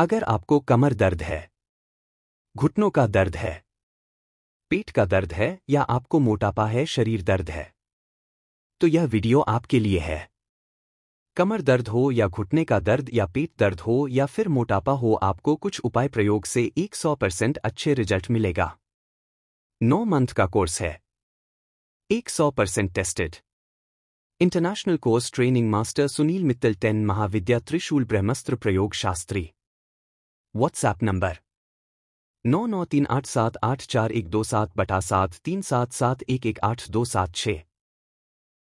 अगर आपको कमर दर्द है घुटनों का दर्द है पेट का दर्द है या आपको मोटापा है शरीर दर्द है तो यह वीडियो आपके लिए है कमर दर्द हो या घुटने का दर्द या पेट दर्द हो या फिर मोटापा हो आपको कुछ उपाय प्रयोग से 100 परसेंट अच्छे रिजल्ट मिलेगा नौ मंथ का कोर्स है 100 percent tested international course training master Sunil Mittal टेन महाविद्या त्रिशूल ब्रह्मस्त्र प्रयोग शास्त्री व्हाट्सऐप नंबर नौ नौ तीन आठ सात आठ चार एक दो सात बटा सात तीन सात सात एक एक आठ दो सात छः